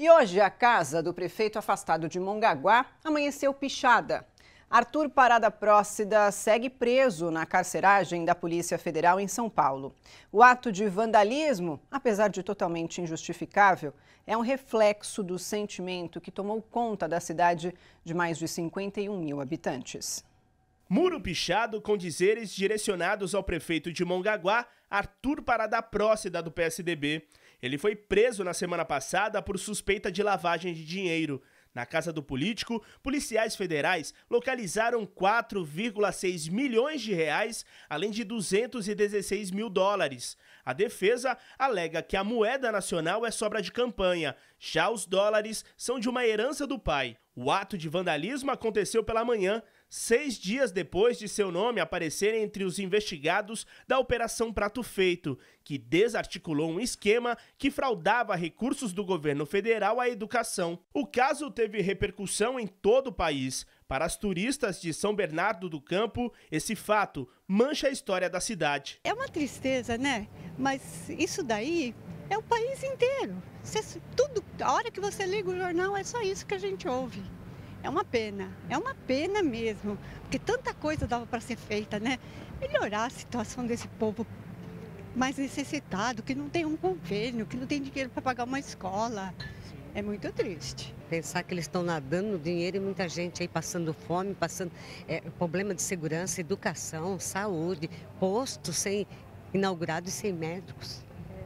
E hoje, a casa do prefeito afastado de Mongaguá amanheceu pichada. Arthur Parada Prócida segue preso na carceragem da Polícia Federal em São Paulo. O ato de vandalismo, apesar de totalmente injustificável, é um reflexo do sentimento que tomou conta da cidade de mais de 51 mil habitantes. Muro pichado com dizeres direcionados ao prefeito de Mongaguá, Arthur Parada Prócida, do PSDB. Ele foi preso na semana passada por suspeita de lavagem de dinheiro. Na casa do político, policiais federais localizaram 4,6 milhões de reais, além de 216 mil dólares. A defesa alega que a moeda nacional é sobra de campanha, já os dólares são de uma herança do pai. O ato de vandalismo aconteceu pela manhã, seis dias depois de seu nome aparecer entre os investigados da Operação Prato Feito, que desarticulou um esquema que fraudava recursos do governo federal à educação. O caso teve repercussão em todo o país. Para as turistas de São Bernardo do Campo, esse fato mancha a história da cidade. É uma tristeza, né? Mas isso daí é o país inteiro. Você, tudo, a hora que você liga o jornal é só isso que a gente ouve. É uma pena, é uma pena mesmo, porque tanta coisa dava para ser feita, né? Melhorar a situação desse povo mais necessitado, que não tem um convênio, que não tem dinheiro para pagar uma escola. É muito triste. Pensar que eles estão nadando no dinheiro e muita gente aí passando fome, passando é, problema de segurança, educação, saúde, posto sem inaugurado sem médicos.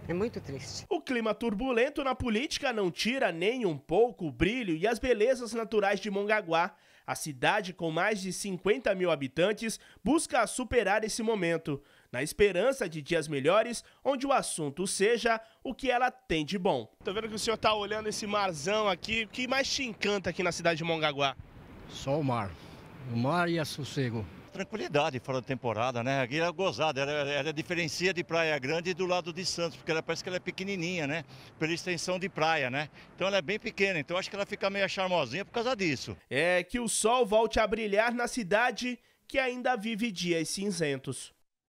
É muito triste. O clima turbulento na política não tira nem um pouco o brilho e as belezas naturais de Mongaguá. A cidade, com mais de 50 mil habitantes, busca superar esse momento, na esperança de dias melhores, onde o assunto seja o que ela tem de bom. Estou vendo que o senhor está olhando esse marzão aqui. O que mais te encanta aqui na cidade de Mongaguá? Só o mar. O mar e a sossego tranquilidade fora da temporada, né? Aqui era é gozada, era, era diferencia de Praia Grande do lado de Santos, porque ela parece que ela é pequenininha, né? Pela extensão de praia, né? Então ela é bem pequena, então acho que ela fica meio charmosinha por causa disso. É que o sol volte a brilhar na cidade que ainda vive dias cinzentos.